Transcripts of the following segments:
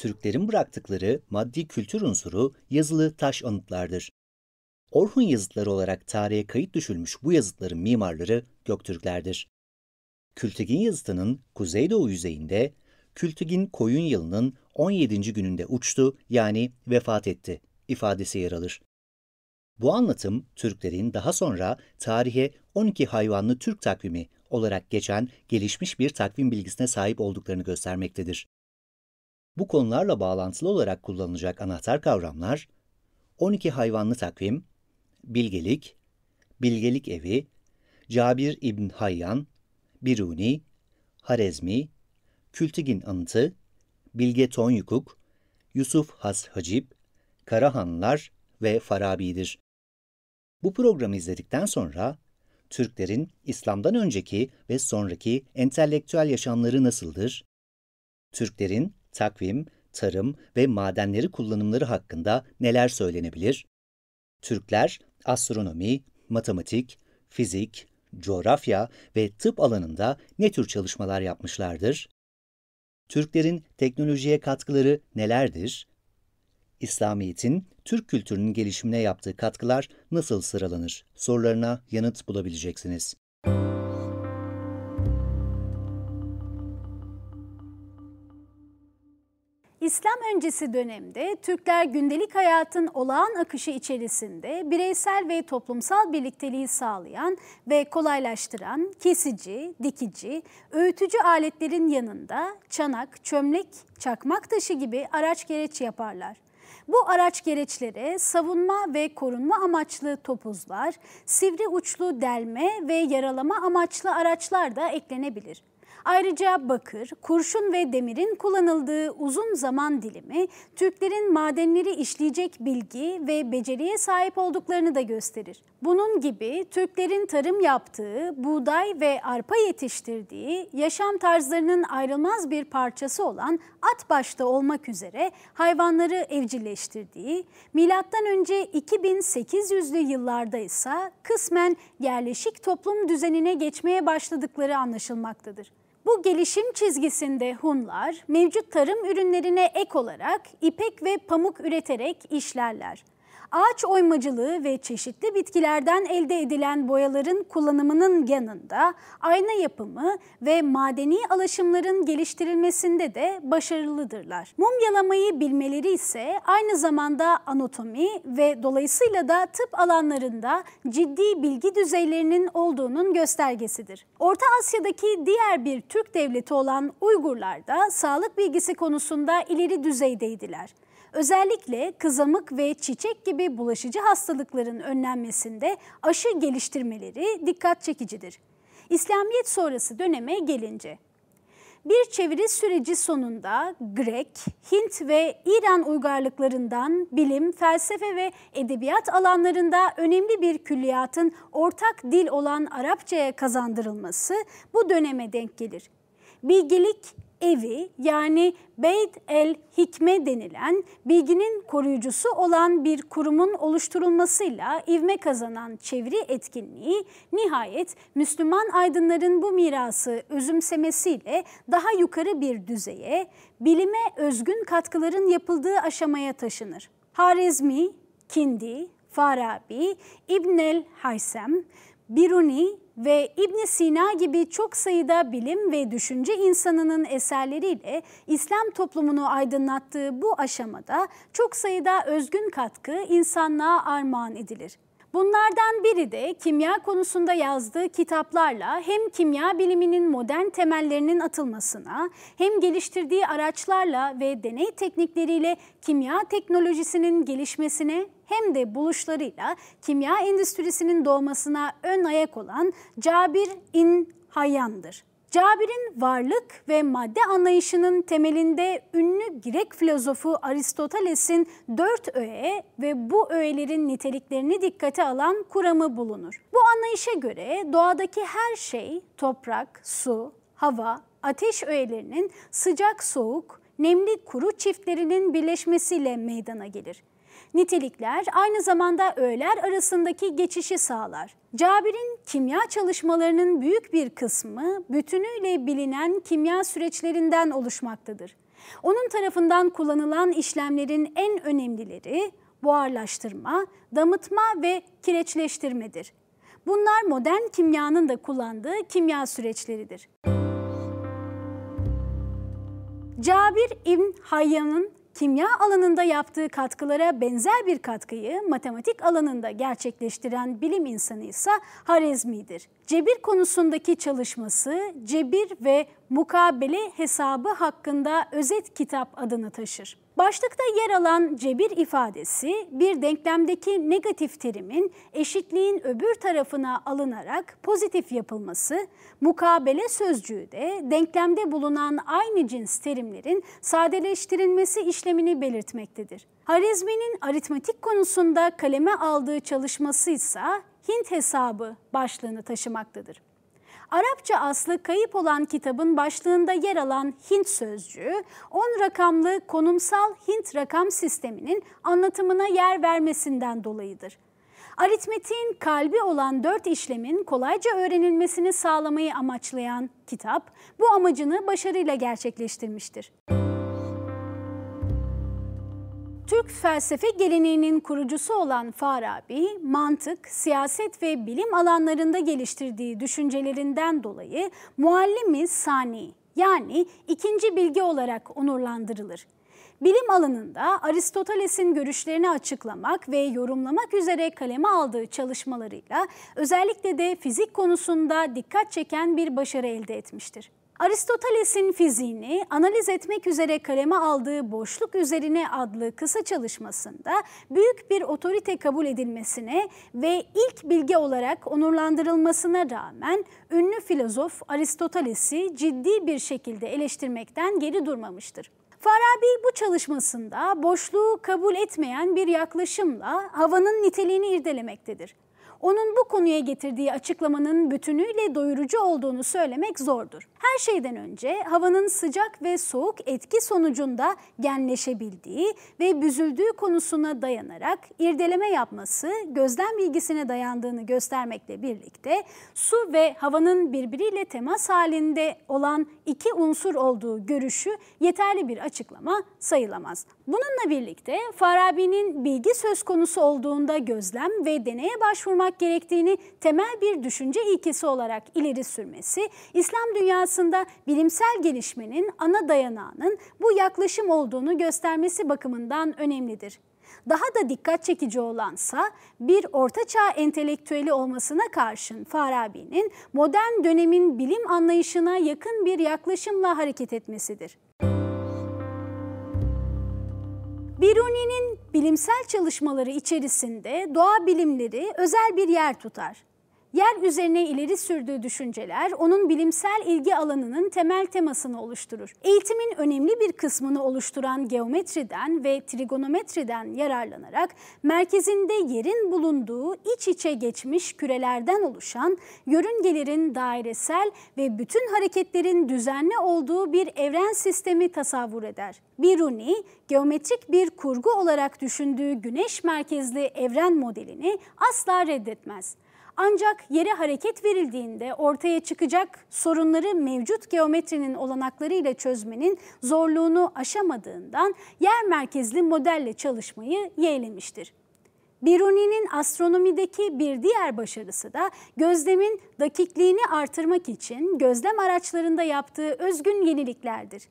Türklerin bıraktıkları maddi kültür unsuru yazılı taş anıtlardır. Orhun yazıtları olarak tarihe kayıt düşülmüş bu yazıtların mimarları Göktürklerdir. Kültigin yazıtının kuzeydoğu yüzeyinde Kültigin koyun yılının 17. gününde uçtu yani vefat etti ifadesi yer alır. Bu anlatım Türklerin daha sonra tarihe 12 hayvanlı Türk takvimi olarak geçen gelişmiş bir takvim bilgisine sahip olduklarını göstermektedir. Bu konularla bağlantılı olarak kullanılacak anahtar kavramlar 12 hayvanlı takvim, bilgelik, bilgelik evi, Cabir İbn Hayyan, Biruni, Harezmi, Kültigin Anıtı, Bilge Tonyukuk, Yusuf Has Hacip, Karahanlar ve Farabi'dir. Bu programı izledikten sonra Türklerin İslam'dan önceki ve sonraki entelektüel yaşamları nasıldır? Türklerin takvim, tarım ve madenleri kullanımları hakkında neler söylenebilir? Türkler astronomi, matematik, fizik, coğrafya ve tıp alanında ne tür çalışmalar yapmışlardır? Türklerin teknolojiye katkıları nelerdir? İslamiyet'in Türk kültürünün gelişimine yaptığı katkılar nasıl sıralanır? Sorularına yanıt bulabileceksiniz. Müzik İslam öncesi dönemde Türkler gündelik hayatın olağan akışı içerisinde bireysel ve toplumsal birlikteliği sağlayan ve kolaylaştıran kesici, dikici, öğütücü aletlerin yanında çanak, çömlek, çakmak taşı gibi araç gereç yaparlar. Bu araç gereçlere savunma ve korunma amaçlı topuzlar, sivri uçlu delme ve yaralama amaçlı araçlar da eklenebilir. Ayrıca bakır, kurşun ve demirin kullanıldığı uzun zaman dilimi Türklerin madenleri işleyecek bilgi ve beceriye sahip olduklarını da gösterir. Bunun gibi Türklerin tarım yaptığı, buğday ve arpa yetiştirdiği, yaşam tarzlarının ayrılmaz bir parçası olan at başta olmak üzere hayvanları evcilleştirdiği, milattan önce 2800'lü yıllarda ise kısmen yerleşik toplum düzenine geçmeye başladıkları anlaşılmaktadır. Bu gelişim çizgisinde Hunlar mevcut tarım ürünlerine ek olarak ipek ve pamuk üreterek işlerler ağaç oymacılığı ve çeşitli bitkilerden elde edilen boyaların kullanımının yanında ayna yapımı ve madeni alaşımların geliştirilmesinde de başarılıdırlar. Mum yalamayı bilmeleri ise aynı zamanda anatomi ve dolayısıyla da tıp alanlarında ciddi bilgi düzeylerinin olduğunun göstergesidir. Orta Asya'daki diğer bir Türk devleti olan Uygurlar da sağlık bilgisi konusunda ileri düzeydeydiler. Özellikle kızamık ve çiçek gibi bulaşıcı hastalıkların önlenmesinde aşı geliştirmeleri dikkat çekicidir. İslamiyet sonrası döneme gelince bir çeviri süreci sonunda Grek, Hint ve İran uygarlıklarından bilim, felsefe ve edebiyat alanlarında önemli bir külliyatın ortak dil olan Arapçaya kazandırılması bu döneme denk gelir. Bilgilik evi yani Beyt el Hikme denilen bilginin koruyucusu olan bir kurumun oluşturulmasıyla ivme kazanan çeviri etkinliği nihayet Müslüman aydınların bu mirası özümsemesiyle daha yukarı bir düzeye, bilime özgün katkıların yapıldığı aşamaya taşınır. Harizmi, Kindi, Farabi, İbnel Haysem, Biruni ve İbn Sina gibi çok sayıda bilim ve düşünce insanının eserleriyle İslam toplumunu aydınlattığı bu aşamada çok sayıda özgün katkı insanlığa armağan edilir. Bunlardan biri de kimya konusunda yazdığı kitaplarla hem kimya biliminin modern temellerinin atılmasına hem geliştirdiği araçlarla ve deney teknikleriyle kimya teknolojisinin gelişmesine hem de buluşlarıyla kimya endüstrisinin doğmasına ön ayak olan Cabir İn Hayyan'dır. Cabir'in varlık ve madde anlayışının temelinde ünlü Grek filozofu Aristoteles'in dört öğe ve bu öğelerin niteliklerini dikkate alan kuramı bulunur. Bu anlayışa göre doğadaki her şey toprak, su, hava, ateş öğelerinin sıcak soğuk, nemli kuru çiftlerinin birleşmesiyle meydana gelir nitelikler aynı zamanda öğeler arasındaki geçişi sağlar. Cabir'in kimya çalışmalarının büyük bir kısmı bütünüyle bilinen kimya süreçlerinden oluşmaktadır. Onun tarafından kullanılan işlemlerin en önemlileri buharlaştırma, damıtma ve kireçleştirmedir. Bunlar modern kimyanın da kullandığı kimya süreçleridir. Cabir İbn Hayyan'ın kimya alanında yaptığı katkılara benzer bir katkıyı matematik alanında gerçekleştiren bilim insanı ise Harezmi'dir. Cebir konusundaki çalışması cebir ve mukabele hesabı hakkında özet kitap adını taşır. Başlıkta yer alan cebir ifadesi bir denklemdeki negatif terimin eşitliğin öbür tarafına alınarak pozitif yapılması, mukabele sözcüğü de denklemde bulunan aynı cins terimlerin sadeleştirilmesi işlemini belirtmektedir. Harizmi'nin aritmetik konusunda kaleme aldığı çalışması ise Hint hesabı başlığını taşımaktadır. Arapça aslı kayıp olan kitabın başlığında yer alan Hint sözcüğü, 10 rakamlı konumsal Hint rakam sisteminin anlatımına yer vermesinden dolayıdır. Aritmetiğin kalbi olan dört işlemin kolayca öğrenilmesini sağlamayı amaçlayan kitap, bu amacını başarıyla gerçekleştirmiştir. Müzik Türk felsefe geleneğinin kurucusu olan Farabi, mantık, siyaset ve bilim alanlarında geliştirdiği düşüncelerinden dolayı muallimi sani yani ikinci bilgi olarak onurlandırılır. Bilim alanında Aristoteles'in görüşlerini açıklamak ve yorumlamak üzere kaleme aldığı çalışmalarıyla özellikle de fizik konusunda dikkat çeken bir başarı elde etmiştir. Aristoteles'in fiziğini analiz etmek üzere kaleme aldığı Boşluk Üzerine adlı kısa çalışmasında büyük bir otorite kabul edilmesine ve ilk bilge olarak onurlandırılmasına rağmen ünlü filozof Aristoteles'i ciddi bir şekilde eleştirmekten geri durmamıştır. Farabi bu çalışmasında boşluğu kabul etmeyen bir yaklaşımla havanın niteliğini irdelemektedir onun bu konuya getirdiği açıklamanın bütünüyle doyurucu olduğunu söylemek zordur. Her şeyden önce havanın sıcak ve soğuk etki sonucunda genleşebildiği ve büzüldüğü konusuna dayanarak irdeleme yapması gözlem bilgisine dayandığını göstermekle birlikte su ve havanın birbiriyle temas halinde olan iki unsur olduğu görüşü yeterli bir açıklama sayılamaz. Bununla birlikte Farabi'nin bilgi söz konusu olduğunda gözlem ve deneye başvurmak olmak gerektiğini temel bir düşünce ilkesi olarak ileri sürmesi, İslam dünyasında bilimsel gelişmenin ana dayanağının bu yaklaşım olduğunu göstermesi bakımından önemlidir. Daha da dikkat çekici olansa bir ortaçağ entelektüeli olmasına karşın Farabi'nin modern dönemin bilim anlayışına yakın bir yaklaşımla hareket etmesidir. Biruni'nin bilimsel çalışmaları içerisinde doğa bilimleri özel bir yer tutar yer üzerine ileri sürdüğü düşünceler onun bilimsel ilgi alanının temel temasını oluşturur. Eğitimin önemli bir kısmını oluşturan geometriden ve trigonometriden yararlanarak merkezinde yerin bulunduğu iç içe geçmiş kürelerden oluşan yörüngelerin dairesel ve bütün hareketlerin düzenli olduğu bir evren sistemi tasavvur eder. Biruni, geometrik bir kurgu olarak düşündüğü güneş merkezli evren modelini asla reddetmez. Ancak yere hareket verildiğinde ortaya çıkacak sorunları mevcut geometrinin olanaklarıyla çözmenin zorluğunu aşamadığından yer merkezli modelle çalışmayı yeğlemiştir. Biruni'nin astronomideki bir diğer başarısı da gözlemin dakikliğini artırmak için gözlem araçlarında yaptığı özgün yeniliklerdir.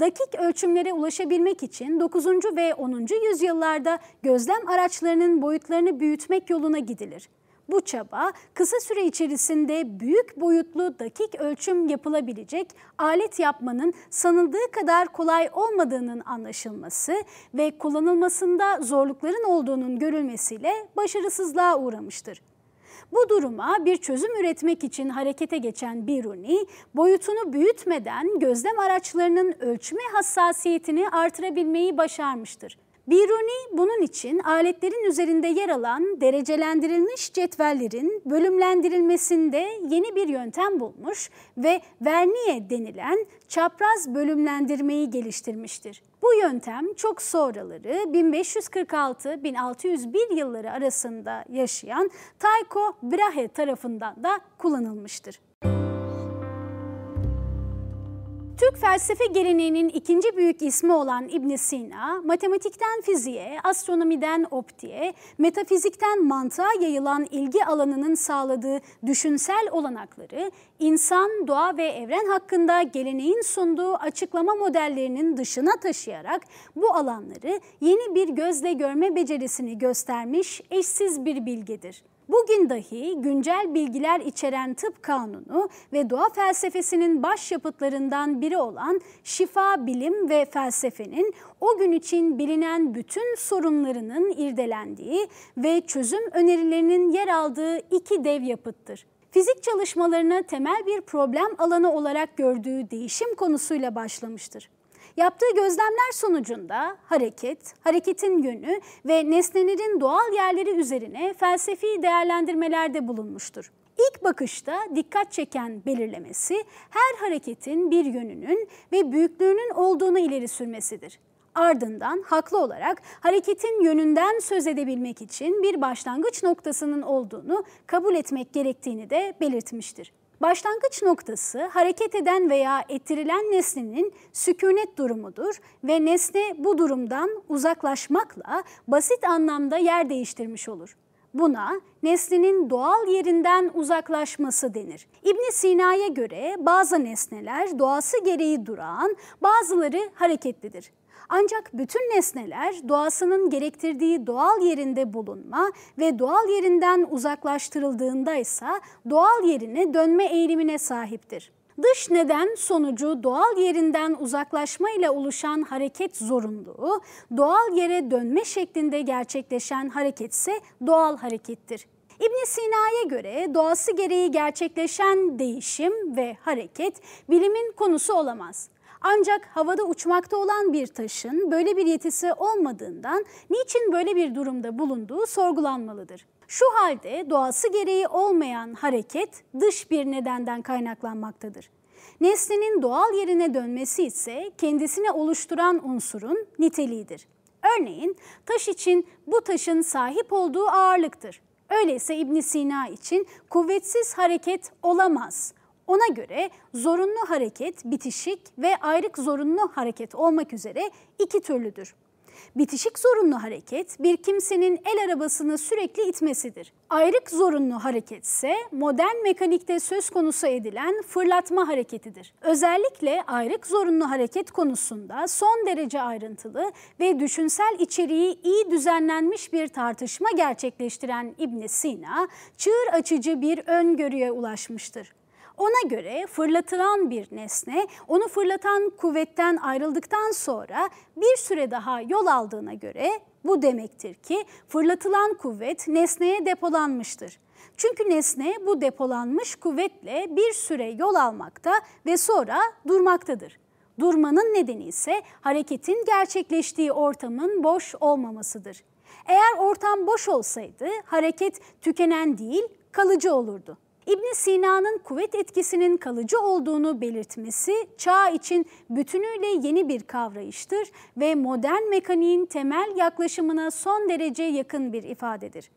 Dakik ölçümlere ulaşabilmek için 9. ve 10. yüzyıllarda gözlem araçlarının boyutlarını büyütmek yoluna gidilir. Bu çaba kısa süre içerisinde büyük boyutlu dakik ölçüm yapılabilecek alet yapmanın sanıldığı kadar kolay olmadığının anlaşılması ve kullanılmasında zorlukların olduğunun görülmesiyle başarısızlığa uğramıştır. Bu duruma bir çözüm üretmek için harekete geçen Biruni, boyutunu büyütmeden gözlem araçlarının ölçme hassasiyetini artırabilmeyi başarmıştır. Biruni bunun için aletlerin üzerinde yer alan derecelendirilmiş cetvellerin bölümlendirilmesinde yeni bir yöntem bulmuş ve verniye denilen çapraz bölümlendirmeyi geliştirmiştir. Bu yöntem çok sonraları 1546-1601 yılları arasında yaşayan Tycho Brahe tarafından da kullanılmıştır. Müzik Türk felsefe geleneğinin ikinci büyük ismi olan İbn Sina, matematikten fiziğe, astronomiden optiğe, metafizikten mantığa yayılan ilgi alanının sağladığı düşünsel olanakları, insan, doğa ve evren hakkında geleneğin sunduğu açıklama modellerinin dışına taşıyarak bu alanları yeni bir gözle görme becerisini göstermiş eşsiz bir bilgedir. Bugün dahi güncel bilgiler içeren tıp kanunu ve doğa felsefesinin başyapıtlarından biri olan şifa bilim ve felsefenin o gün için bilinen bütün sorunlarının irdelendiği ve çözüm önerilerinin yer aldığı iki dev yapıttır. Fizik çalışmalarını temel bir problem alanı olarak gördüğü değişim konusuyla başlamıştır. Yaptığı gözlemler sonucunda hareket, hareketin yönü ve nesnelerin doğal yerleri üzerine felsefi değerlendirmelerde bulunmuştur. İlk bakışta dikkat çeken belirlemesi her hareketin bir yönünün ve büyüklüğünün olduğunu ileri sürmesidir. Ardından haklı olarak hareketin yönünden söz edebilmek için bir başlangıç noktasının olduğunu kabul etmek gerektiğini de belirtmiştir. Başlangıç noktası hareket eden veya ettirilen nesnenin sükunet durumudur ve nesne bu durumdan uzaklaşmakla basit anlamda yer değiştirmiş olur. Buna nesnenin doğal yerinden uzaklaşması denir. İbn Sina'ya göre bazı nesneler doğası gereği durağan, bazıları hareketlidir. Ancak bütün nesneler doğasının gerektirdiği doğal yerinde bulunma ve doğal yerinden uzaklaştırıldığında ise doğal yerine dönme eğilimine sahiptir. Dış neden sonucu doğal yerinden uzaklaşma ile oluşan hareket zorunluluğu, doğal yere dönme şeklinde gerçekleşen hareket ise doğal harekettir. İbn Sina'ya göre doğası gereği gerçekleşen değişim ve hareket bilimin konusu olamaz. Ancak havada uçmakta olan bir taşın böyle bir yetisi olmadığından niçin böyle bir durumda bulunduğu sorgulanmalıdır. Şu halde doğası gereği olmayan hareket dış bir nedenden kaynaklanmaktadır. Nesnenin doğal yerine dönmesi ise kendisini oluşturan unsurun niteliğidir. Örneğin taş için bu taşın sahip olduğu ağırlıktır. Öyleyse İbn Sina için kuvvetsiz hareket olamaz. Ona göre zorunlu hareket bitişik ve ayrık zorunlu hareket olmak üzere iki türlüdür. Bitişik zorunlu hareket bir kimsenin el arabasını sürekli itmesidir. Ayrık zorunlu hareket ise modern mekanikte söz konusu edilen fırlatma hareketidir. Özellikle ayrık zorunlu hareket konusunda son derece ayrıntılı ve düşünsel içeriği iyi düzenlenmiş bir tartışma gerçekleştiren İbn Sina, çığır açıcı bir öngörüye ulaşmıştır. Ona göre fırlatılan bir nesne onu fırlatan kuvvetten ayrıldıktan sonra bir süre daha yol aldığına göre bu demektir ki fırlatılan kuvvet nesneye depolanmıştır. Çünkü nesne bu depolanmış kuvvetle bir süre yol almakta ve sonra durmaktadır. Durmanın nedeni ise hareketin gerçekleştiği ortamın boş olmamasıdır. Eğer ortam boş olsaydı hareket tükenen değil kalıcı olurdu ibn Sina'nın kuvvet etkisinin kalıcı olduğunu belirtmesi çağ için bütünüyle yeni bir kavrayıştır ve modern mekaniğin temel yaklaşımına son derece yakın bir ifadedir.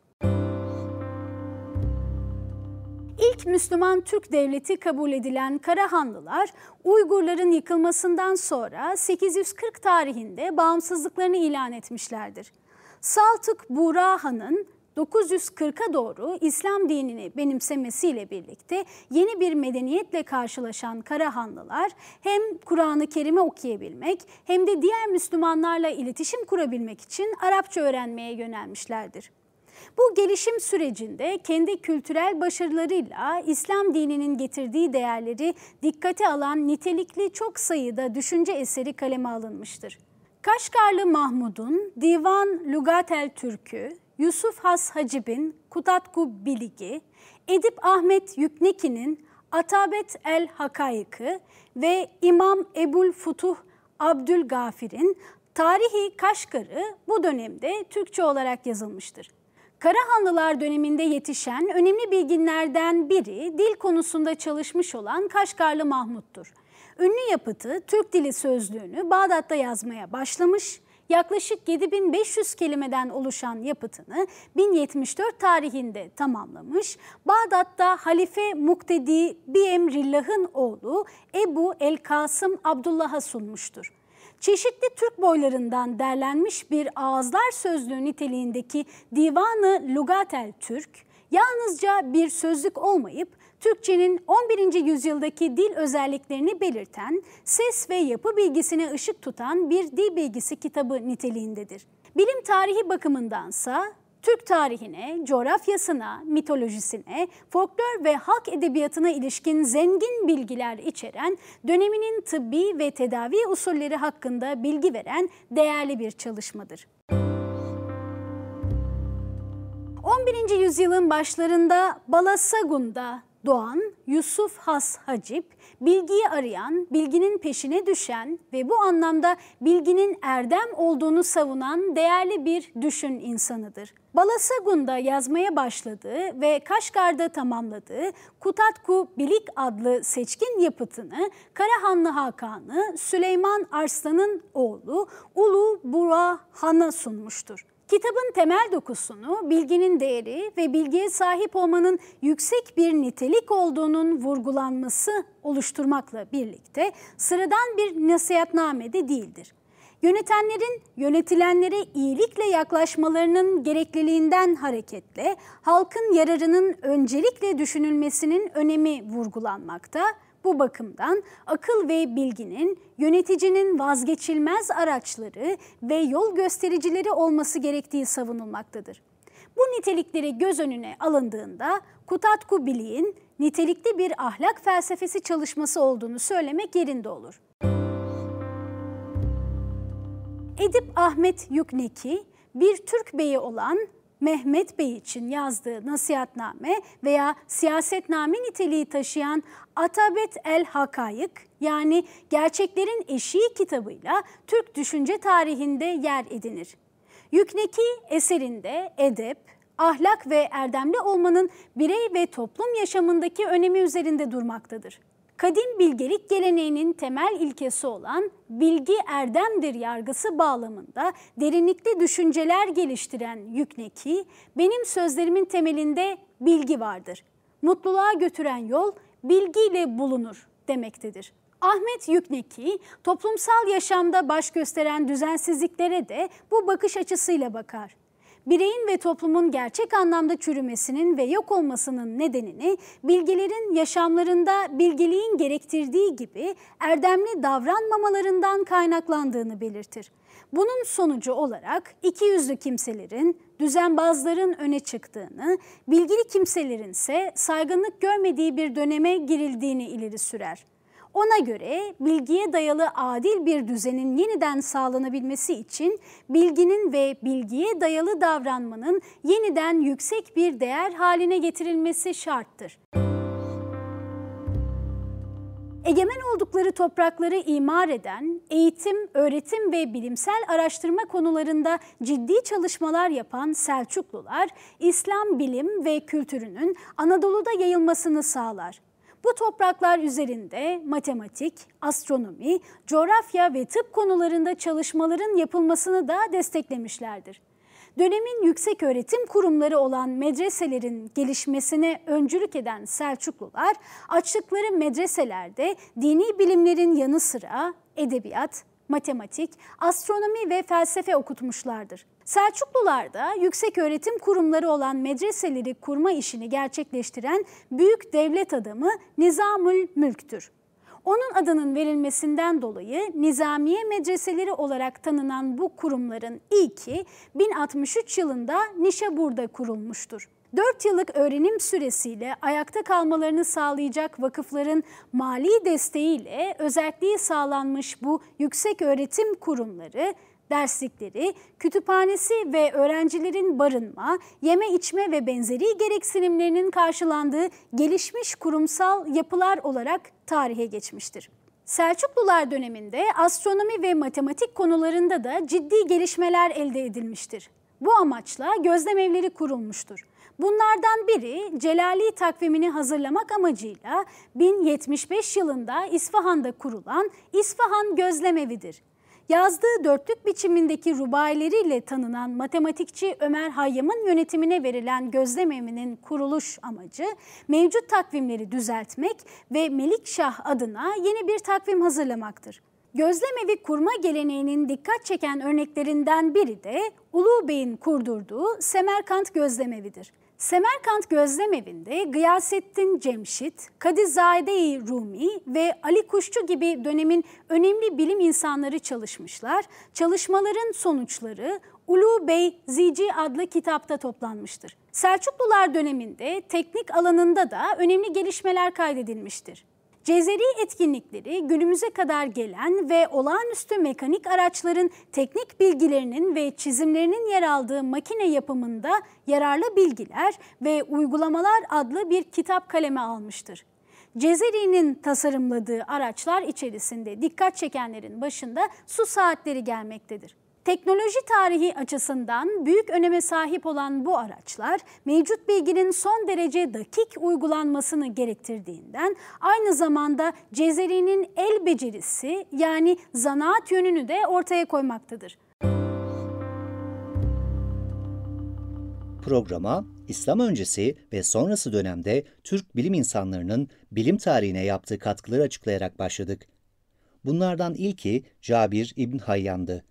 İlk Müslüman Türk devleti kabul edilen Karahanlılar Uygurların yıkılmasından sonra 840 tarihinde bağımsızlıklarını ilan etmişlerdir. Saltık Buğra Han'ın 940'a doğru İslam dinini benimsemesiyle birlikte yeni bir medeniyetle karşılaşan Karahanlılar hem Kur'an-ı Kerim'i okuyabilmek hem de diğer Müslümanlarla iletişim kurabilmek için Arapça öğrenmeye yönelmişlerdir. Bu gelişim sürecinde kendi kültürel başarılarıyla İslam dininin getirdiği değerleri dikkate alan nitelikli çok sayıda düşünce eseri kaleme alınmıştır. Kaşgarlı Mahmud'un Divan Lugatel Türk'ü, Yusuf Has Hacib'in Kutatku Biligi, Edip Ahmet Yükneki'nin Atabet el Hakayık'ı ve İmam Ebul Futuh Abdülgafir'in Tarihi Kaşgar'ı bu dönemde Türkçe olarak yazılmıştır. Karahanlılar döneminde yetişen önemli bilginlerden biri dil konusunda çalışmış olan Kaşgarlı Mahmut'tur. Ünlü yapıtı Türk Dili Sözlüğünü Bağdat'ta yazmaya başlamış yaklaşık 7500 kelimeden oluşan yapıtını 1074 tarihinde tamamlamış. Bağdat'ta Halife Muktedi Biemrillah'ın oğlu Ebu El-Kasım Abdullah'a sunmuştur çeşitli Türk boylarından derlenmiş bir ağızlar sözlüğü niteliğindeki Divanı Lugatel Türk, yalnızca bir sözlük olmayıp Türkçenin 11. yüzyıldaki dil özelliklerini belirten, ses ve yapı bilgisine ışık tutan bir dil bilgisi kitabı niteliğindedir. Bilim tarihi bakımındansa Türk tarihine, coğrafyasına, mitolojisine, folklor ve halk edebiyatına ilişkin zengin bilgiler içeren, döneminin tıbbi ve tedavi usulleri hakkında bilgi veren değerli bir çalışmadır. 11. yüzyılın başlarında Balasagun'da doğan Yusuf Has Hacip, bilgiyi arayan, bilginin peşine düşen ve bu anlamda bilginin erdem olduğunu savunan değerli bir düşün insanıdır. Balasagun'da yazmaya başladığı ve Kaşgar'da tamamladığı Kutatku Bilik adlı seçkin yapıtını Karahanlı Hakan'ı Süleyman Arslan'ın oğlu Ulu Bura Han'a sunmuştur. Kitabın temel dokusunu bilginin değeri ve bilgiye sahip olmanın yüksek bir nitelik olduğunun vurgulanması oluşturmakla birlikte sıradan bir nasihatname de değildir. Yönetenlerin yönetilenlere iyilikle yaklaşmalarının gerekliliğinden hareketle halkın yararının öncelikle düşünülmesinin önemi vurgulanmakta bu bakımdan akıl ve bilginin yöneticinin vazgeçilmez araçları ve yol göstericileri olması gerektiği savunulmaktadır. Bu nitelikleri göz önüne alındığında Kutatku Bilik'in nitelikli bir ahlak felsefesi çalışması olduğunu söylemek yerinde olur. Edip Ahmet Yükneki, bir Türk beyi olan Mehmet Bey için yazdığı nasihatname veya siyasetname niteliği taşıyan Atabet el Hakayık yani Gerçeklerin Eşiği kitabıyla Türk düşünce tarihinde yer edinir. Yükneki eserinde edep, ahlak ve erdemli olmanın birey ve toplum yaşamındaki önemi üzerinde durmaktadır. Kadim bilgelik geleneğinin temel ilkesi olan bilgi erdemdir yargısı bağlamında derinlikli düşünceler geliştiren Yükneki, benim sözlerimin temelinde bilgi vardır. Mutluluğa götüren yol bilgiyle bulunur demektedir. Ahmet Yükneki toplumsal yaşamda baş gösteren düzensizliklere de bu bakış açısıyla bakar bireyin ve toplumun gerçek anlamda çürümesinin ve yok olmasının nedenini bilgelerin yaşamlarında bilgeliğin gerektirdiği gibi erdemli davranmamalarından kaynaklandığını belirtir. Bunun sonucu olarak ikiyüzlü kimselerin, düzenbazların öne çıktığını, bilgili kimselerin ise saygınlık görmediği bir döneme girildiğini ileri sürer. Ona göre bilgiye dayalı adil bir düzenin yeniden sağlanabilmesi için bilginin ve bilgiye dayalı davranmanın yeniden yüksek bir değer haline getirilmesi şarttır. Egemen oldukları toprakları imar eden, eğitim, öğretim ve bilimsel araştırma konularında ciddi çalışmalar yapan Selçuklular, İslam bilim ve kültürünün Anadolu'da yayılmasını sağlar. Bu topraklar üzerinde matematik, astronomi, coğrafya ve tıp konularında çalışmaların yapılmasını da desteklemişlerdir. Dönemin yüksek öğretim kurumları olan medreselerin gelişmesine öncülük eden Selçuklular, açtıkları medreselerde dini bilimlerin yanı sıra edebiyat, matematik, astronomi ve felsefe okutmuşlardır. Selçuklular da yüksek öğretim kurumları olan medreseleri kurma işini gerçekleştiren büyük devlet adamı Nizamül Mülk'tür. Onun adının verilmesinden dolayı nizamiye medreseleri olarak tanınan bu kurumların ilki 1063 yılında Nişabur'da kurulmuştur. 4 yıllık öğrenim süresiyle ayakta kalmalarını sağlayacak vakıfların mali desteğiyle özelliği sağlanmış bu yüksek öğretim kurumları derslikleri, kütüphanesi ve öğrencilerin barınma, yeme içme ve benzeri gereksinimlerinin karşılandığı gelişmiş kurumsal yapılar olarak tarihe geçmiştir. Selçuklular döneminde astronomi ve matematik konularında da ciddi gelişmeler elde edilmiştir. Bu amaçla gözlem evleri kurulmuştur. Bunlardan biri Celali takvimini hazırlamak amacıyla 1075 yılında İsfahan'da kurulan İsfahan Gözlemevidir. Yazdığı dörtlük biçimindeki rubaileriyle tanınan matematikçi Ömer Hayyam'ın yönetimine verilen gözlememinin kuruluş amacı mevcut takvimleri düzeltmek ve Melikşah adına yeni bir takvim hazırlamaktır. Gözlemevi kurma geleneğinin dikkat çeken örneklerinden biri de Ulu Bey'in kurdurduğu Semerkant Gözlemevidir. Semerkant gözlem evinde Gıyasettin Cemşit, Kadizade-i Rumi ve Ali Kuşçu gibi dönemin önemli bilim insanları çalışmışlar. Çalışmaların sonuçları Ulu Bey Zici adlı kitapta toplanmıştır. Selçuklular döneminde teknik alanında da önemli gelişmeler kaydedilmiştir. Cezeri etkinlikleri günümüze kadar gelen ve olağanüstü mekanik araçların teknik bilgilerinin ve çizimlerinin yer aldığı makine yapımında yararlı bilgiler ve uygulamalar adlı bir kitap kaleme almıştır. Cezeri'nin tasarımladığı araçlar içerisinde dikkat çekenlerin başında su saatleri gelmektedir. Teknoloji tarihi açısından büyük öneme sahip olan bu araçlar mevcut bilginin son derece dakik uygulanmasını gerektirdiğinden aynı zamanda Cezeri'nin el becerisi yani zanaat yönünü de ortaya koymaktadır. Programa İslam öncesi ve sonrası dönemde Türk bilim insanlarının bilim tarihine yaptığı katkıları açıklayarak başladık. Bunlardan ilki Cabir İbn Hayyan'dı.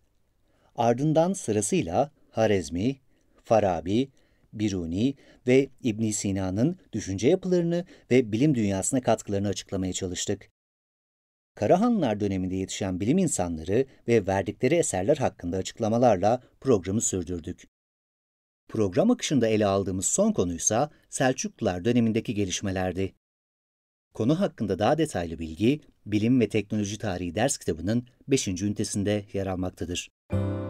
Ardından sırasıyla Harezmi, Farabi, Biruni ve İbn Sina'nın düşünce yapılarını ve bilim dünyasına katkılarını açıklamaya çalıştık. Karahanlılar döneminde yetişen bilim insanları ve verdikleri eserler hakkında açıklamalarla programı sürdürdük. Program akışında ele aldığımız son konuysa Selçuklular dönemindeki gelişmelerdi. Konu hakkında daha detaylı bilgi Bilim ve Teknoloji Tarihi ders kitabının 5. ünitesinde yer almaktadır. Müzik